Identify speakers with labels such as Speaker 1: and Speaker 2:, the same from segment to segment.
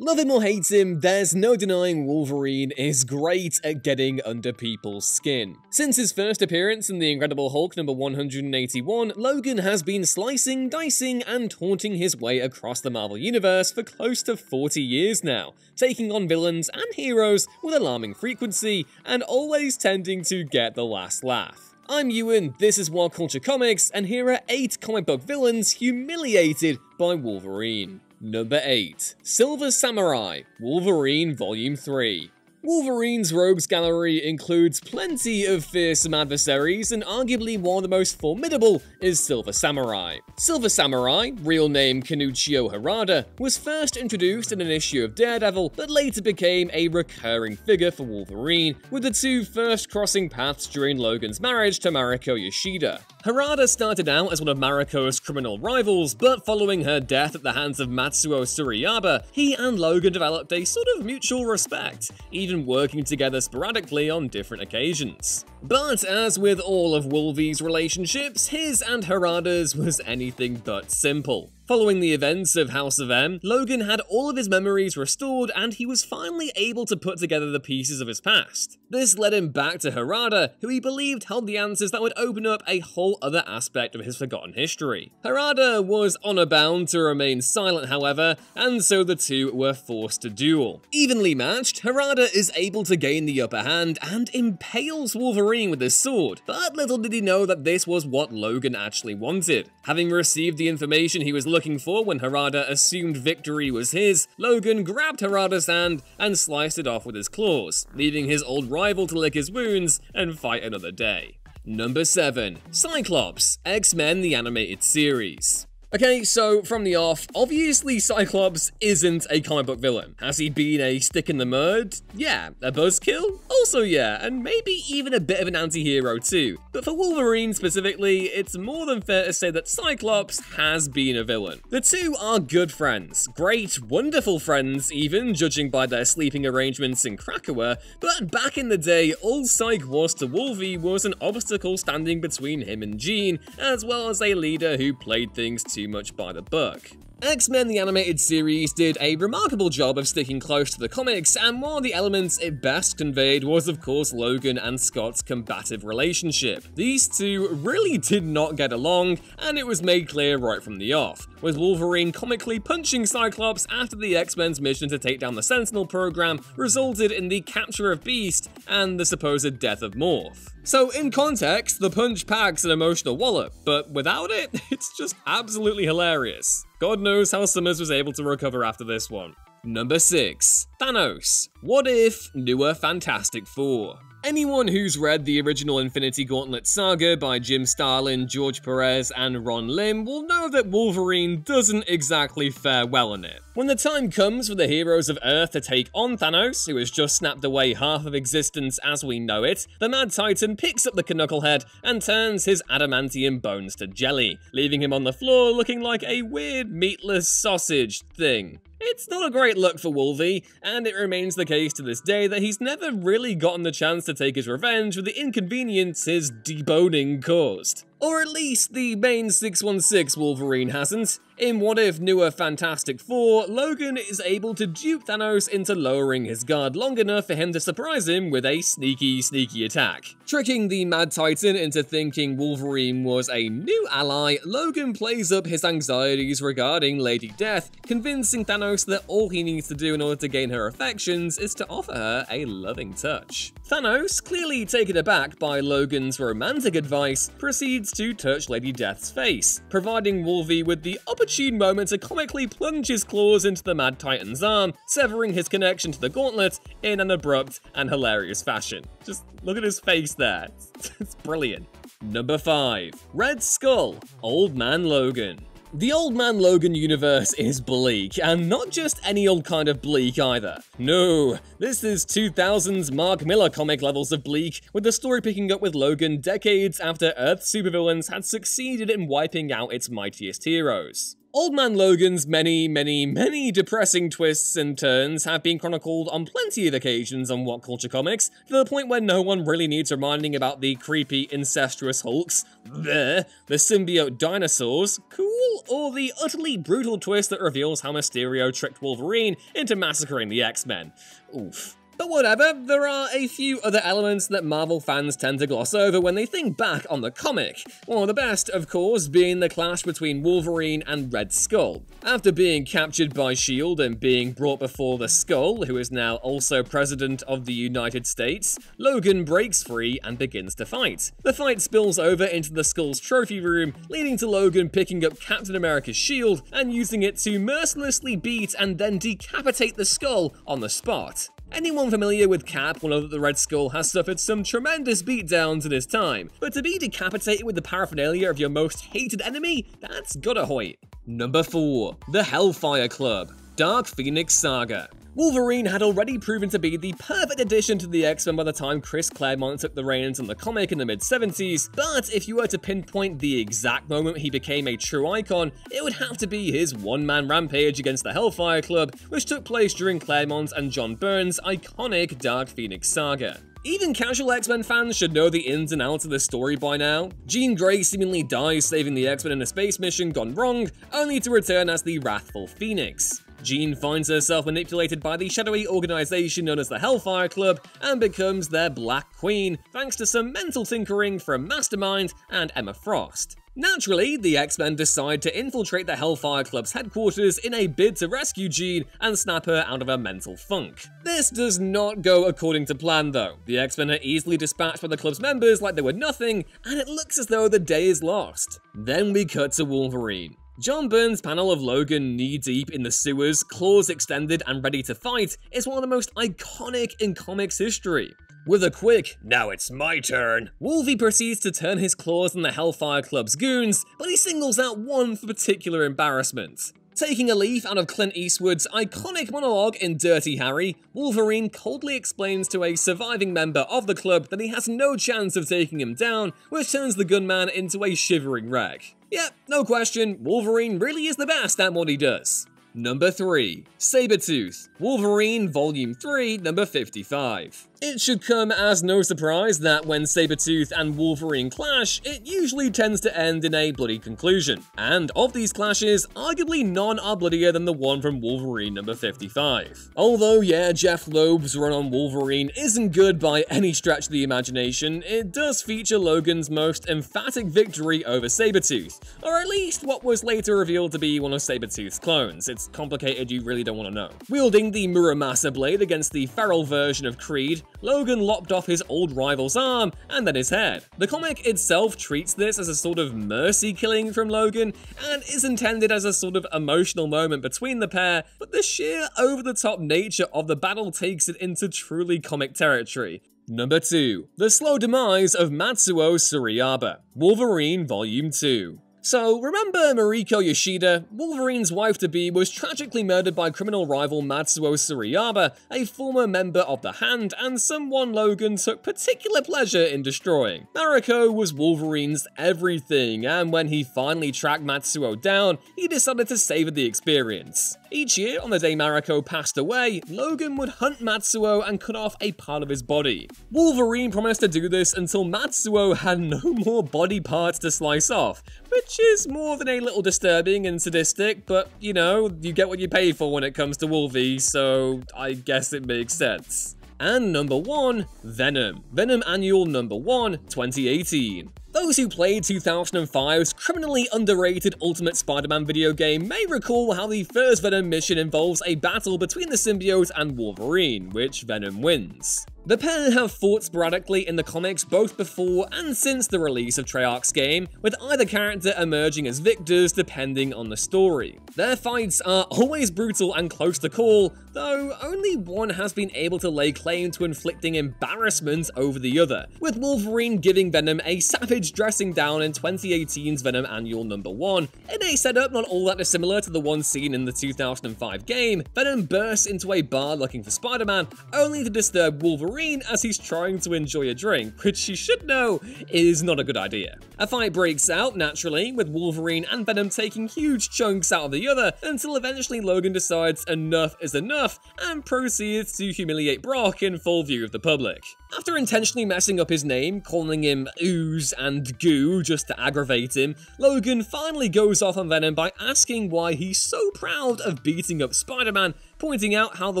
Speaker 1: Love him or hate him, there's no denying Wolverine is great at getting under people's skin. Since his first appearance in The Incredible Hulk number 181, Logan has been slicing, dicing, and taunting his way across the Marvel Universe for close to 40 years now, taking on villains and heroes with alarming frequency, and always tending to get the last laugh. I'm Ewan, this is Wild Culture Comics, and here are 8 comic book villains humiliated by Wolverine. Number 8. Silver Samurai, Wolverine Volume 3. Wolverine's rogues gallery includes plenty of fearsome adversaries, and arguably one of the most formidable is Silver Samurai. Silver Samurai, real name Kanuchio Harada, was first introduced in an issue of Daredevil, but later became a recurring figure for Wolverine, with the two first crossing paths during Logan's marriage to Mariko Yoshida. Harada started out as one of Mariko's criminal rivals, but following her death at the hands of Matsuo Suriyaba, he and Logan developed a sort of mutual respect, even working together sporadically on different occasions. But as with all of Wolvie's relationships, his and Harada's was anything but simple. Following the events of House of M, Logan had all of his memories restored and he was finally able to put together the pieces of his past. This led him back to Harada, who he believed held the answers that would open up a whole other aspect of his forgotten history. Harada was honor bound to remain silent, however, and so the two were forced to duel. Evenly matched, Harada is able to gain the upper hand and impales Wolverine Wolverine with his sword, but little did he know that this was what Logan actually wanted. Having received the information he was looking for when Harada assumed victory was his, Logan grabbed Harada's hand and sliced it off with his claws, leaving his old rival to lick his wounds and fight another day. Number 7. Cyclops, X-Men the Animated Series Okay, so from the off, obviously Cyclops isn't a comic book villain. Has he been a stick in the mud? Yeah. A buzzkill? Also yeah, and maybe even a bit of an anti-hero too. But for Wolverine specifically, it's more than fair to say that Cyclops has been a villain. The two are good friends, great, wonderful friends even, judging by their sleeping arrangements in Krakoa, but back in the day, all Psych was to Wolvie was an obstacle standing between him and Jean, as well as a leader who played things too too much by the book. X Men the Animated Series did a remarkable job of sticking close to the comics, and one of the elements it best conveyed was, of course, Logan and Scott's combative relationship. These two really did not get along, and it was made clear right from the off, with Wolverine comically punching Cyclops after the X Men's mission to take down the Sentinel program resulted in the capture of Beast and the supposed death of Morph. So, in context, the punch packs an emotional wallop, but without it, it's just absolutely hilarious. God knows how Summers was able to recover after this one. Number 6. Thanos. What if newer Fantastic Four? Anyone who's read the original Infinity Gauntlet saga by Jim Starlin, George Perez, and Ron Lim will know that Wolverine doesn't exactly fare well in it. When the time comes for the heroes of Earth to take on Thanos, who has just snapped away half of existence as we know it, the Mad Titan picks up the Knucklehead and turns his adamantium bones to jelly, leaving him on the floor looking like a weird meatless sausage thing. It's not a great look for Wolvie, and it remains the case to this day that he's never really gotten the chance to take his revenge for the inconvenience his deboning caused. Or at least the main 616 Wolverine hasn't. In What If newer Fantastic Four, Logan is able to dupe Thanos into lowering his guard long enough for him to surprise him with a sneaky, sneaky attack. Tricking the Mad Titan into thinking Wolverine was a new ally, Logan plays up his anxieties regarding Lady Death, convincing Thanos that all he needs to do in order to gain her affections is to offer her a loving touch. Thanos, clearly taken aback by Logan's romantic advice, proceeds to touch Lady Death's face, providing Wolvie with the opportune moment to comically plunge his claws into the Mad Titan's arm, severing his connection to the gauntlet in an abrupt and hilarious fashion. Just look at his face there. it's brilliant. Number 5. Red Skull, Old Man Logan. The Old Man Logan universe is bleak, and not just any old kind of bleak either. No, this is 2000's Mark Miller comic levels of bleak, with the story picking up with Logan decades after Earth's supervillains had succeeded in wiping out its mightiest heroes. Old Man Logan's many, many, many depressing twists and turns have been chronicled on plenty of occasions on What Culture Comics, to the point where no one really needs reminding about the creepy, incestuous hulks, bleh, the symbiote dinosaurs, cool, or the utterly brutal twist that reveals how Mysterio tricked Wolverine into massacring the X-Men. Oof. But whatever, there are a few other elements that Marvel fans tend to gloss over when they think back on the comic. One of the best, of course, being the clash between Wolverine and Red Skull. After being captured by S.H.I.E.L.D. and being brought before the Skull, who is now also President of the United States, Logan breaks free and begins to fight. The fight spills over into the Skull's trophy room, leading to Logan picking up Captain America's shield and using it to mercilessly beat and then decapitate the Skull on the spot. Anyone familiar with Cap will know that the Red Skull has suffered some tremendous beatdowns in his time, but to be decapitated with the paraphernalia of your most hated enemy, that's gotta hoit. Number 4. The Hellfire Club Dark Phoenix Saga Wolverine had already proven to be the perfect addition to the X-Men by the time Chris Claremont took the reins on the comic in the mid-70s, but if you were to pinpoint the exact moment he became a true icon, it would have to be his one-man rampage against the Hellfire Club, which took place during Claremont and John Byrne's iconic Dark Phoenix saga. Even casual X-Men fans should know the ins and outs of this story by now. Jean Grey seemingly dies saving the X-Men in a space mission gone wrong, only to return as the wrathful Phoenix. Jean finds herself manipulated by the shadowy organization known as the Hellfire Club and becomes their Black Queen, thanks to some mental tinkering from Mastermind and Emma Frost. Naturally, the X-Men decide to infiltrate the Hellfire Club's headquarters in a bid to rescue Jean and snap her out of her mental funk. This does not go according to plan though. The X-Men are easily dispatched by the club's members like they were nothing, and it looks as though the day is lost. Then we cut to Wolverine. John Byrne's panel of Logan knee-deep in the sewers, claws extended and ready to fight, is one of the most iconic in comics history. With a quick, now it's my turn, Wolvie proceeds to turn his claws on the Hellfire Club's goons, but he singles out one for particular embarrassment. Taking a leaf out of Clint Eastwood's iconic monologue in Dirty Harry, Wolverine coldly explains to a surviving member of the club that he has no chance of taking him down, which turns the gunman into a shivering wreck. Yep, no question, Wolverine really is the best at what he does. Number 3. Sabretooth, Wolverine Volume 3, number 55. It should come as no surprise that when Sabretooth and Wolverine clash, it usually tends to end in a bloody conclusion. And of these clashes, arguably none are bloodier than the one from Wolverine number 55. Although, yeah, Jeff Loeb's run on Wolverine isn't good by any stretch of the imagination, it does feature Logan's most emphatic victory over Sabretooth, or at least what was later revealed to be one of Sabretooth's clones. It's complicated, you really don't want to know. Wielding the Muramasa blade against the feral version of Creed, Logan lopped off his old rival's arm and then his head. The comic itself treats this as a sort of mercy killing from Logan and is intended as a sort of emotional moment between the pair, but the sheer over-the-top nature of the battle takes it into truly comic territory. Number 2. The Slow Demise of Matsuo Suriyaba, Wolverine Volume 2 so, remember Mariko Yoshida? Wolverine's wife-to-be was tragically murdered by criminal rival Matsuo Suriyaba, a former member of The Hand and someone Logan took particular pleasure in destroying. Mariko was Wolverine's everything, and when he finally tracked Matsuo down, he decided to savor the experience. Each year, on the day Mariko passed away, Logan would hunt Matsuo and cut off a part of his body. Wolverine promised to do this until Matsuo had no more body parts to slice off, which is more than a little disturbing and sadistic, but you know, you get what you pay for when it comes to Wolvie, so I guess it makes sense. And number 1, Venom. Venom Annual number 1, 2018. Those who played 2005's criminally underrated Ultimate Spider-Man video game may recall how the first Venom mission involves a battle between the symbiote and Wolverine, which Venom wins. The pair have fought sporadically in the comics both before and since the release of Treyarch's game, with either character emerging as victors depending on the story. Their fights are always brutal and close to call, though only one has been able to lay claim to inflicting embarrassment over the other, with Wolverine giving Venom a savage dressing down in 2018's Venom Annual Number 1. In a setup not all that dissimilar to the one seen in the 2005 game, Venom bursts into a bar looking for Spider-Man, only to disturb Wolverine as he's trying to enjoy a drink, which she should know is not a good idea. A fight breaks out, naturally, with Wolverine and Venom taking huge chunks out of the other until eventually Logan decides enough is enough and proceeds to humiliate Brock in full view of the public. After intentionally messing up his name, calling him Ooze and Goo just to aggravate him, Logan finally goes off on Venom by asking why he's so proud of beating up Spider-Man, pointing out how the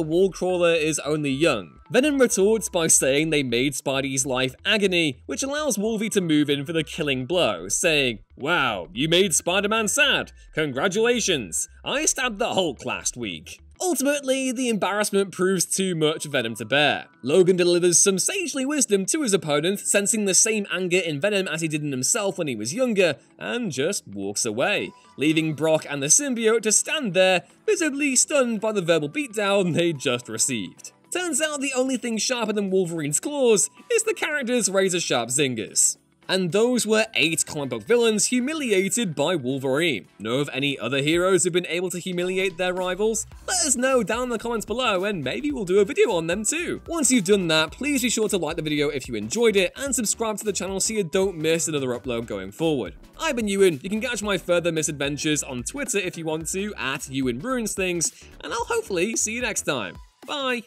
Speaker 1: wall crawler is only young. Venom retorts by saying they made Spidey's life agony, which allows Wolvie to move in for the killing blow, saying, Wow, you made Spider-Man sad! Congratulations! I stabbed the Hulk last week. Ultimately, the embarrassment proves too much venom to bear. Logan delivers some sagely wisdom to his opponent, sensing the same anger in Venom as he did in himself when he was younger, and just walks away, leaving Brock and the symbiote to stand there, visibly stunned by the verbal beatdown they just received. Turns out the only thing sharper than Wolverine's claws is the character's razor-sharp zingers. And those were 8 comic book villains humiliated by Wolverine. Know of any other heroes who've been able to humiliate their rivals? Let us know down in the comments below and maybe we'll do a video on them too. Once you've done that, please be sure to like the video if you enjoyed it and subscribe to the channel so you don't miss another upload going forward. I've been Ewan, you can catch my further misadventures on Twitter if you want to, at Ewan Ruins Things, and I'll hopefully see you next time. Bye!